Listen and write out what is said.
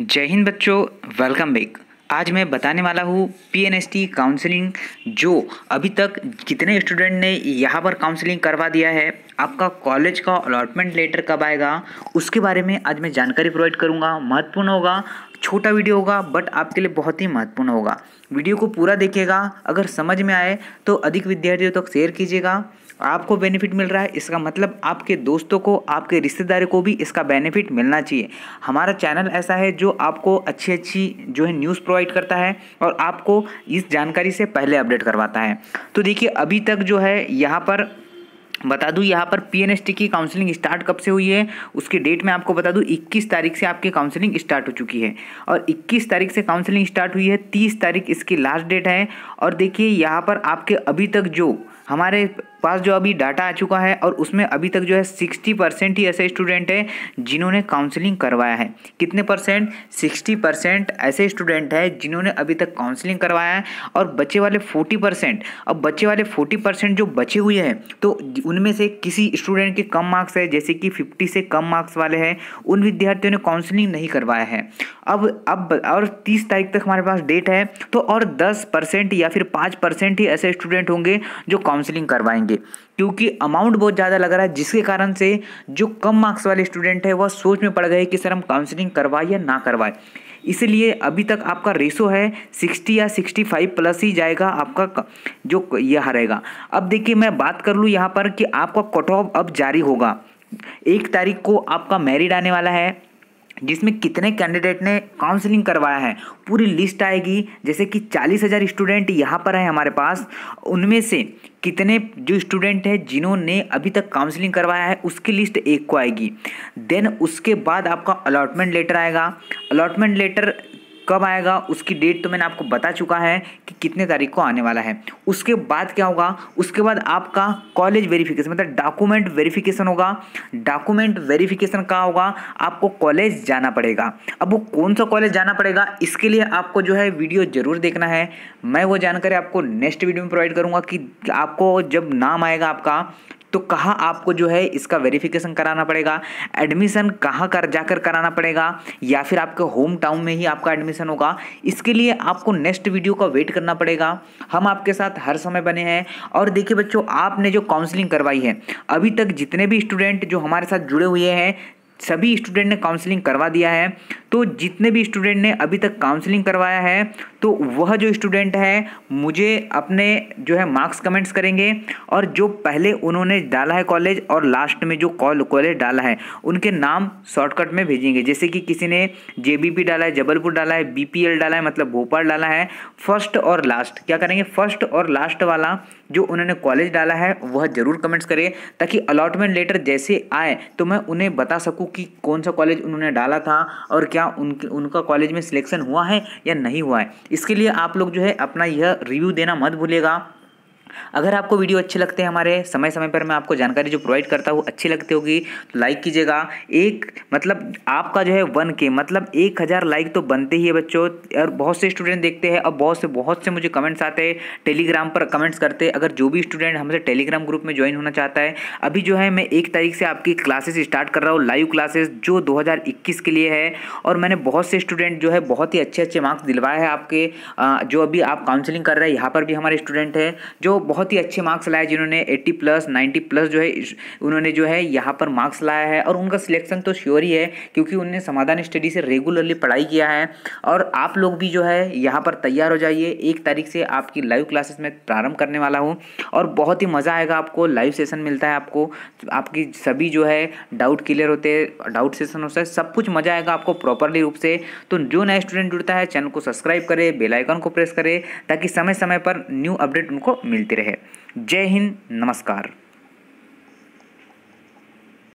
जय हिंद बच्चों welcome back आज मैं बताने वाला हूँ पी काउंसलिंग जो अभी तक कितने स्टूडेंट ने यहाँ पर काउंसलिंग करवा दिया है आपका कॉलेज का अलॉटमेंट लेटर कब आएगा उसके बारे में आज मैं जानकारी प्रोवाइड करूँगा महत्वपूर्ण होगा छोटा वीडियो होगा बट आपके लिए बहुत ही महत्वपूर्ण होगा वीडियो को पूरा देखिएगा अगर समझ में आए तो अधिक विद्यार्थियों तक तो शेयर कीजिएगा आपको बेनिफिट मिल रहा है इसका मतलब आपके दोस्तों को आपके रिश्तेदारों को भी इसका बेनिफिट मिलना चाहिए हमारा चैनल ऐसा है जो आपको अच्छी अच्छी जो है न्यूज़ प्रोवाइड करता है और आपको इस जानकारी से पहले अपडेट करवाता है तो देखिए अभी तक जो है यहाँ पर बता दूं यहाँ पर पी की काउंसलिंग स्टार्ट कब से हुई है उसकी डेट मैं आपको बता दूं 21 तारीख से आपकी काउंसलिंग स्टार्ट हो चुकी है और 21 तारीख से काउंसलिंग स्टार्ट हुई है 30 तारीख इसकी लास्ट डेट है और देखिए यहाँ पर आपके अभी तक जो हमारे पास जो अभी डाटा आ चुका है और उसमें अभी तक जो है सिक्सटी परसेंट ही ऐसे स्टूडेंट हैं जिन्होंने काउंसलिंग करवाया है कितने परसेंट सिक्सटी परसेंट ऐसे स्टूडेंट हैं जिन्होंने अभी तक काउंसलिंग करवाया है और बचे वाले फोर्टी परसेंट अब बचे वाले फोर्टी परसेंट जो बचे हुए हैं तो उनमें से किसी स्टूडेंट के कम मार्क्स है जैसे कि फिफ्टी से कम मार्क्स वाले हैं उन विद्यार्थियों ने काउंसलिंग नहीं करवाया है अब अब और तीस तारीख तक हमारे पास डेट है तो और दस परसेंट या फिर पाँच परसेंट ही ऐसे स्टूडेंट होंगे जो काउंसलिंग करवाएंगे पाएंगे क्योंकि अमाउंट बहुत ज़्यादा लग रहा है जिसके कारण से जो कम मार्क्स वाले स्टूडेंट है वह सोच में पड़ गए कि सर हम काउंसलिंग करवाएं या ना करवाएं इसलिए अभी तक आपका रेशो है 60 या 65 प्लस ही जाएगा आपका जो यह रहेगा अब देखिए मैं बात कर लूँ यहाँ पर कि आपका कट ऑफ अब जारी होगा एक तारीख को आपका मैरिड आने वाला है जिसमें कितने कैंडिडेट ने काउंसलिंग करवाया है पूरी लिस्ट आएगी जैसे कि चालीस हज़ार स्टूडेंट यहाँ पर है हमारे पास उनमें से कितने जो स्टूडेंट हैं जिन्होंने अभी तक काउंसलिंग करवाया है उसकी लिस्ट एक को आएगी देन उसके बाद आपका अलॉटमेंट लेटर आएगा अलॉटमेंट लेटर कब आएगा उसकी डेट तो मैंने आपको बता चुका है कि कितने तारीख को आने वाला है उसके बाद क्या होगा उसके बाद आपका कॉलेज वेरिफिकेशन मतलब डॉक्यूमेंट वेरिफिकेशन होगा डॉक्यूमेंट वेरिफिकेशन कहाँ होगा आपको कॉलेज जाना पड़ेगा अब वो कौन सा कॉलेज जाना पड़ेगा इसके लिए आपको जो है वीडियो ज़रूर देखना है मैं वो जानकारी आपको नेक्स्ट वीडियो में प्रोवाइड करूँगा कि आपको जब नाम आएगा आपका तो कहाँ आपको जो है इसका वेरिफिकेशन कराना पड़ेगा एडमिशन कहाँ कर जाकर कराना पड़ेगा या फिर आपके होम टाउन में ही आपका एडमिशन होगा इसके लिए आपको नेक्स्ट वीडियो का वेट करना पड़ेगा हम आपके साथ हर समय बने हैं और देखिए बच्चों आपने जो काउंसलिंग करवाई है अभी तक जितने भी स्टूडेंट जो हमारे साथ जुड़े हुए हैं सभी स्टूडेंट ने काउंसलिंग करवा दिया है तो जितने भी स्टूडेंट ने अभी तक काउंसलिंग करवाया है तो वह जो स्टूडेंट है मुझे अपने जो है मार्क्स कमेंट्स करेंगे और जो पहले उन्होंने डाला है कॉलेज और लास्ट में जो कॉल कॉलेज डाला है उनके नाम शॉर्टकट में भेजेंगे जैसे कि किसी ने जे डाला है जबलपुर डाला है बी डाला है मतलब भोपाल डाला है फर्स्ट और लास्ट क्या करेंगे फर्स्ट और लास्ट वाला जो उन्होंने कॉलेज डाला है वह ज़रूर कमेंट्स करें ताकि अलॉटमेंट लेटर जैसे आए तो मैं उन्हें बता सकूँ कि कौन सा कॉलेज उन्होंने डाला था और क्या उनके उनका कॉलेज में सिलेक्शन हुआ है या नहीं हुआ है इसके लिए आप लोग जो है अपना यह रिव्यू देना मत भूलिएगा अगर आपको वीडियो अच्छे लगते हैं हमारे समय समय पर मैं आपको जानकारी जो प्रोवाइड करता हूँ अच्छी लगती होगी तो लाइक कीजिएगा एक मतलब आपका जो है वन के मतलब एक हज़ार लाइक तो बनते ही है बच्चों और बहुत से स्टूडेंट देखते हैं और बहुत से बहुत से मुझे कमेंट्स आते हैं टेलीग्राम पर कमेंट्स करते हैं अगर जो भी स्टूडेंट हमसे टेलीग्राम ग्रुप में ज्वाइन होना चाहता है अभी जो है मैं एक तारीख से आपकी क्लासेस स्टार्ट कर रहा हूँ लाइव क्लासेस जो दो के लिए है और मैंने बहुत से स्टूडेंट जो है बहुत ही अच्छे अच्छे मार्क्स दिलवाए हैं आपके जो अभी आप काउंसिलिंग कर रहे हैं यहाँ पर भी हमारे स्टूडेंट हैं जो बहुत ही अच्छे मार्क्स लाए जिन्होंने 80 प्लस 90 प्लस जो है उन्होंने जो है यहाँ पर मार्क्स लाया है और उनका सिलेक्शन तो श्योर ही है क्योंकि उनने समाधान स्टडी से रेगुलरली पढ़ाई किया है और आप लोग भी जो है यहाँ पर तैयार हो जाइए एक तारीख से आपकी लाइव क्लासेस में प्रारंभ करने वाला हूँ और बहुत ही मज़ा आएगा आपको लाइव सेशन मिलता है आपको आपकी सभी जो है डाउट क्लियर होते हैं डाउट सेशन होता है सब कुछ मज़ा आएगा आपको प्रॉपरली रूप से तो जो नया स्टूडेंट जुड़ता है चैनल को सब्सक्राइब करे बेलाइकन को प्रेस करे ताकि समय समय पर न्यू अपडेट उनको मिल मिलते रहे जय हिंद नमस्कार